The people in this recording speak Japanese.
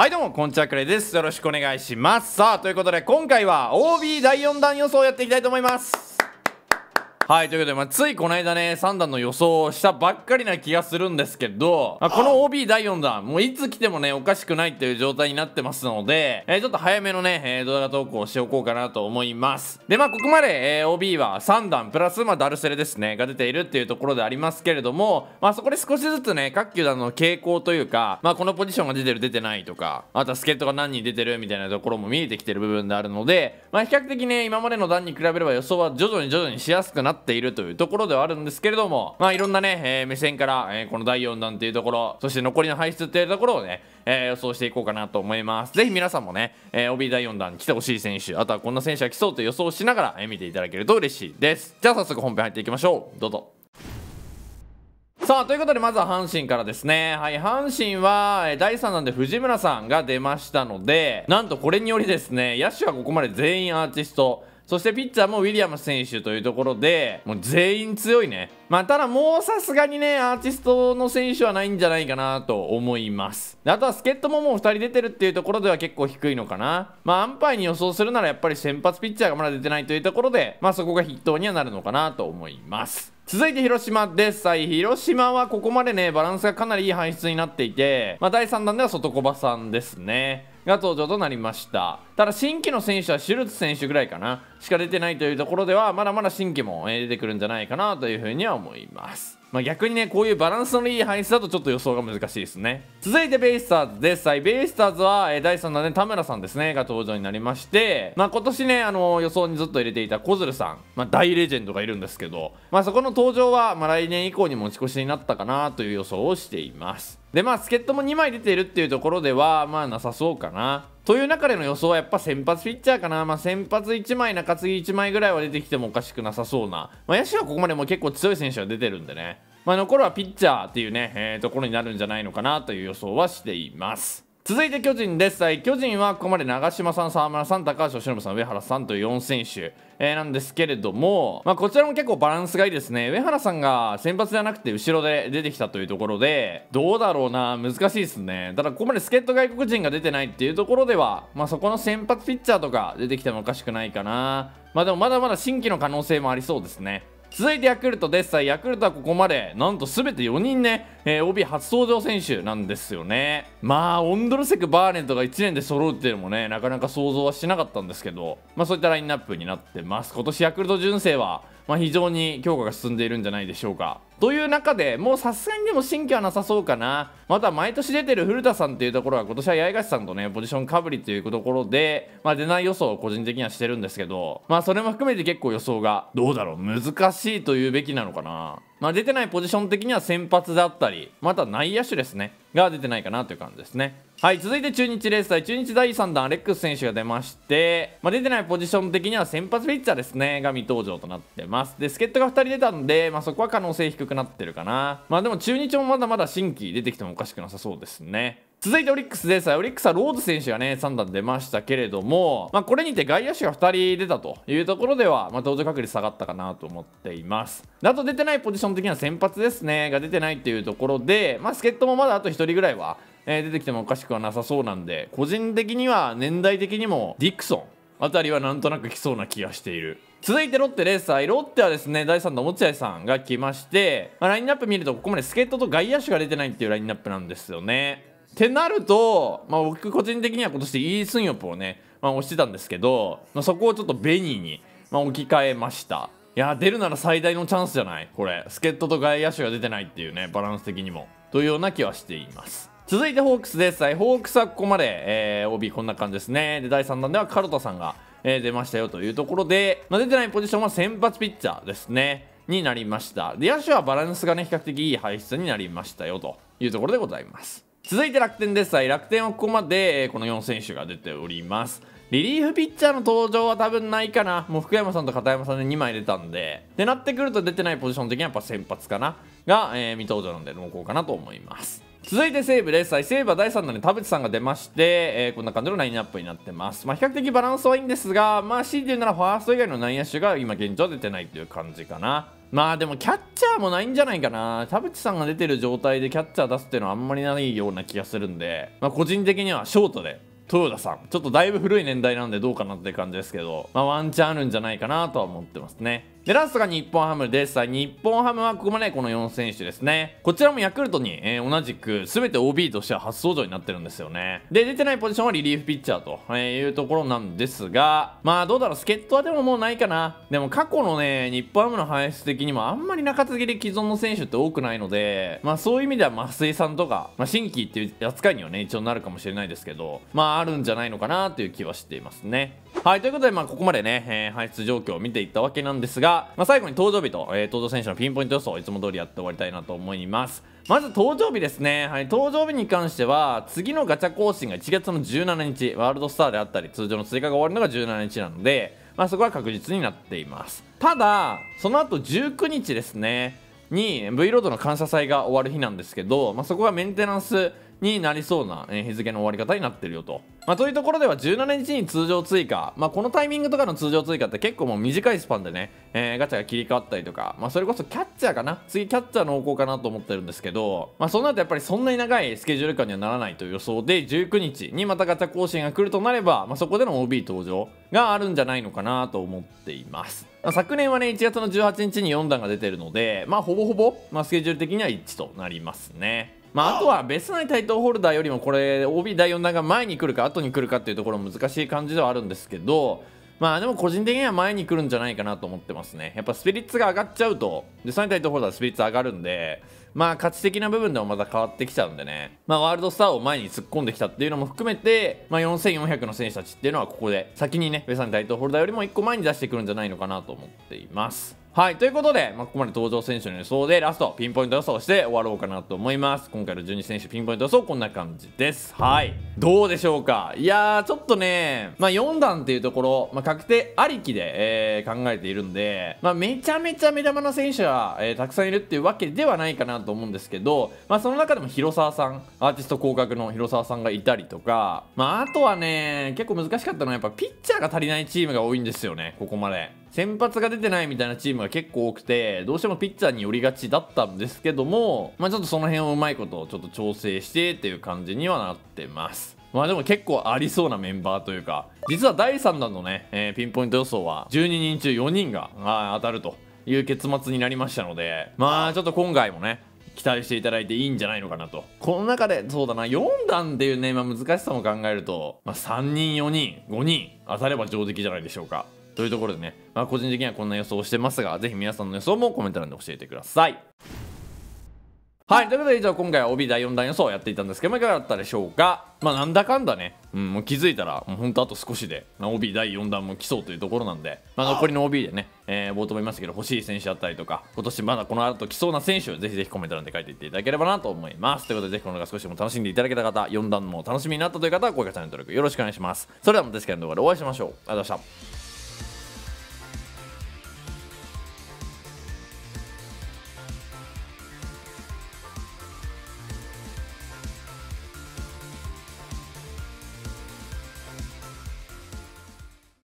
はいどうもこんちはくれですよろしくお願いしますさあということで今回は OB 第4弾予想をやっていきたいと思いますはいということで、まあ、ついこの間ね3段の予想をしたばっかりな気がするんですけど、まあ、この OB 第4弾もういつ来てもねおかしくないっていう状態になってますので、えー、ちょっと早めのね、えー、動画投稿をしておこうかなと思いますでまあここまで、えー、OB は3段プラスまあダルセレですねが出ているっていうところでありますけれどもまあそこで少しずつね各球団の傾向というかまあこのポジションが出てる出てないとかあとは助っ人が何人出てるみたいなところも見えてきてる部分であるのでまあ比較的ね今までの段に比べれば予想は徐々に徐々にしやすくなってっているというところではあるんですけれどもまあいろんなね、えー、目線から、えー、この第4弾っていうところそして残りの排出っていうところをね、えー、予想していこうかなと思いますぜひ皆さんもね、えー、OB 第4弾来てほしい選手あとはこんな選手が来そうと予想しながら、えー、見ていただけると嬉しいですじゃあ早速本編入っていきましょうどうぞさあ、ということで、まずは阪神からですね。はい、阪神は、え第3弾で藤村さんが出ましたので、なんとこれによりですね、野手はここまで全員アーティスト、そしてピッチャーもウィリアム選手というところで、もう全員強いね。まあ、ただもうさすがにね、アーティストの選手はないんじゃないかなと思います。であとは助っ人ももう2人出てるっていうところでは結構低いのかな。まあ、安牌に予想するならやっぱり先発ピッチャーがまだ出てないというところで、まあ、そこが筆頭にはなるのかなと思います。続いて広島です。はい、広島はここまでね、バランスがかなりいい搬出になっていて、まあ、第3弾では外小バさんですね。が登場となりましたただ新規の選手はシュルツ選手ぐらいかなしか出てないというところではまだまだ新規も出てくるんじゃないかなというふうには思いますまあ、逆にねこういうバランスのいい配置だとちょっと予想が難しいですね続いてベイスターズです、はい、ベイスターズは、えー、第3弾ね田村さんですねが登場になりまして、まあ、今年ねあのー、予想にずっと入れていた小鶴さん、まあ、大レジェンドがいるんですけど、まあ、そこの登場は、まあ、来年以降に持ち越しになったかなという予想をしていますでまあ助っ人も2枚出ているっていうところではまあなさそうかなという中での予想はやっぱ先発ピッチャーかな、まあ、先発1枚、中継ぎ1枚ぐらいは出てきてもおかしくなさそうな、まあ、野手はここまでも結構強い選手は出てるんでね、まあ、残るはピッチャーっていうね、えー、ところになるんじゃないのかなという予想はしています。続いて巨人です巨人はここまで長嶋さん、沢村さん、高橋由伸さん、上原さんという4選手、えー、なんですけれども、まあ、こちらも結構バランスがいいですね上原さんが先発じゃなくて後ろで出てきたというところでどうだろうな難しいですねただここまで助っ人外国人が出てないっていうところでは、まあ、そこの先発ピッチャーとか出てきてもおかしくないかなまあでもまだまだ新規の可能性もありそうですね続いてヤクルトですヤクルトはここまでなんと全て4人ね、えー、OB 初登場選手なんですよねまあオンドルセクバーレントが1年で揃うっていうのもねなかなか想像はしなかったんですけどまあそういったラインナップになってます今年ヤクルト純正は、まあ、非常に強化が進んでいるんじゃないでしょうかという中でもうさすがにでも新規はなさそうかなまた毎年出てる古田さんっていうところは今年は八重樫さんとねポジションかぶりというところで、まあ、出ない予想を個人的にはしてるんですけどまあそれも含めて結構予想がどうだろう難しいというべきなのかなまあ、出てないポジション的には先発だったりまた内野手ですねが出てないかなという感じですねはい続いて中日レース対中日第3弾アレックス選手が出まして、まあ、出てないポジション的には先発ピッチャーですねが未登場となってますで助っ人が2人出たんで、まあ、そこは可能性低くくなってるかなまあでも中日もまだまだ新規出てきてもおかしくなさそうですね続いてオリックスです。オリックスはローズ選手がね、3段出ましたけれども、まあこれにて外野手が2人出たというところでは、まあ同時確率下がったかなと思っています。あと出てないポジション的には先発ですね、が出てないっていうところで、まあ助っ人もまだあと1人ぐらいは、えー、出てきてもおかしくはなさそうなんで、個人的には年代的にもディクソンあたりはなんとなく来そうな気がしている。続いてロッテレーサーロッテはですね第3のち合さんが来まして、まあ、ラインナップ見るとここまで助っ人と外野手が出てないっていうラインナップなんですよねってなると、まあ、僕個人的には今年イー・スンヨプをね、まあ、押してたんですけど、まあ、そこをちょっとベニーに、まあ、置き換えましたいや出るなら最大のチャンスじゃないこれ助っ人と外野手が出てないっていうねバランス的にもというような気はしています続いてホークスです。はい、ホークスはここまで、えー、OB こんな感じですね。で、第3弾ではカルタさんが、えー、出ましたよというところで、まあ、出てないポジションは先発ピッチャーですね。になりました。で、野手はバランスがね、比較的いい排出になりましたよというところでございます。続いて楽天です。はい、楽天はここまで、えー、この4選手が出ております。リリーフピッチャーの登場は多分ないかな。もう福山さんと片山さんで2枚出たんで。ってなってくると出てないポジション的にはやっぱ先発かな。が、えー、未登場なんで濃厚かなと思います。続いて西武です。西武は第3弾に田淵さんが出まして、えー、こんな感じのラインナップになってます。まあ、比較的バランスはいいんですが、まあ、C でいうならファースト以外の内野手が今現状出てないという感じかな。まあでもキャッチャーもないんじゃないかな。田淵さんが出てる状態でキャッチャー出すっていうのはあんまりないような気がするんで、まあ、個人的にはショートで豊田さんちょっとだいぶ古い年代なんでどうかなって感じですけど、まあ、ワンチャンあるんじゃないかなとは思ってますねで、ラストが日本ハムです。さ日本ハムはここまでこの4選手ですね。こちらもヤクルトに、えー、同じく全て OB としては初登場になってるんですよね。で、出てないポジションはリリーフピッチャーと、えいうところなんですが、まあどうだろう、助っ人はでももうないかな。でも過去のね、日本ハムの排出的にもあんまり中継ぎで既存の選手って多くないので、まあそういう意味では増井さんとか、まあ、新規っていう扱いにはね、一応なるかもしれないですけど、まああるんじゃないのかなという気はしていますね。はい、ということで、まあ、ここまでね、えー、排出状況を見ていったわけなんですが、まあ、最後に登場日と、えー、登場選手のピンポイント予想をいつも通りやって終わりたいなと思います。まず登場日ですね、はい、登場日に関しては次のガチャ更新が1月の17日ワールドスターであったり通常の追加が終わるのが17日なので、まあ、そこは確実になっていますただその後19日ですねに V ロードの感謝祭が終わる日なんですけど、まあ、そこがメンテナンスになりそうな、日付の終わり方になってるよと。まあ、というところでは17日に通常追加、まあ、このタイミングとかの通常追加って結構もう短いスパンでね、えー、ガチャが切り替わったりとか、まあ、それこそキャッチャーかな次キャッチャーの方向かなと思ってるんですけど、まあ、そうなるとやっぱりそんなに長いスケジュール感にはならないという予想で19日にまたガチャ更新が来るとなれば、まあ、そこでの OB 登場があるんじゃないのかなと思っています。昨年はね1月の18日に4弾が出てるので、まあ、ほぼほぼ、まあ、スケジュール的には一致となりますね。まあ、あとは別スナイタイトルホルダーよりもこれ OB 第4弾が前に来るか後に来るかっていうところ難しい感じではあるんですけどまあでも個人的には前に来るんじゃないかなと思ってますねやっぱスピリッツが上がっちゃうとスナイタイトルホルダースピリッツ上がるんでまあ価値的な部分でもまた変わってきちゃうんでねまあワールドスターを前に突っ込んできたっていうのも含めてまあ4400の選手たちっていうのはここで先にねベナイタイトルホルダーよりも1個前に出してくるんじゃないのかなと思っていますはい、ということで、まあ、ここまで登場選手の予想でラストピンポイント予想して終わろうかなと思います。今回の12選手ピンポイント予想こんな感じです。はい。どうでしょうかいやー、ちょっとね、まあ、4段っていうところ、まあ、確定ありきで、えー、考えているんで、まあ、めちゃめちゃ目玉の選手は、えー、たくさんいるっていうわけではないかなと思うんですけど、まあ、その中でも広沢さん、アーティスト降格の広沢さんがいたりとか、まあ、あとはね、結構難しかったのはやっぱピッチャーが足りないチームが多いんですよね、ここまで。先発が出てないみたいなチームが結構多くて、どうしてもピッチャーに寄りがちだったんですけども、まあちょっとその辺をうまいことをちょっと調整してっていう感じにはなってます。まあでも結構ありそうなメンバーというか、実は第3弾のね、えー、ピンポイント予想は12人中4人が当たるという結末になりましたので、まあちょっと今回もね、期待していただいていいんじゃないのかなと。この中で、そうだな、4弾っていうね、まあ、難しさも考えると、まあ、3人、4人、5人当たれば上出来じゃないでしょうか。というところでね、まあ、個人的にはこんな予想をしてますが、ぜひ皆さんの予想もコメント欄で教えてください。はい、ということで以上今回は帯第4弾予想をやっていたんですけどいかがだったでしょうかまあなんだかんだね、うん、もう気づいたらもうほんとあと少しで、まあ、帯第4弾も来そうというところなんで、まあ、残りの OB でね、えー、冒頭も言いましたけど欲しい選手だったりとか今年まだこの後来そうな選手をぜひぜひコメント欄で書いていっていただければなと思いますということでぜひこの動画少しでも楽しんでいただけた方4弾も楽しみになったという方は高評価チャンネル登録よろしくお願いしますそれではまた次回の動画でお会いしましょうありがとうございました